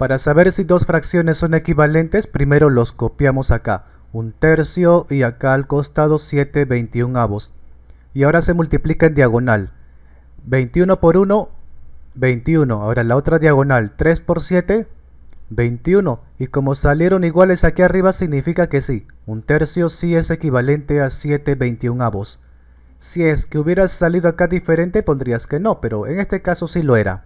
Para saber si dos fracciones son equivalentes, primero los copiamos acá, un tercio y acá al costado 7 avos Y ahora se multiplica en diagonal. 21 por 1, 21. Ahora la otra diagonal, 3 por 7, 21. Y como salieron iguales aquí arriba, significa que sí. Un tercio sí es equivalente a 7 avos Si es que hubieras salido acá diferente, pondrías que no, pero en este caso sí lo era.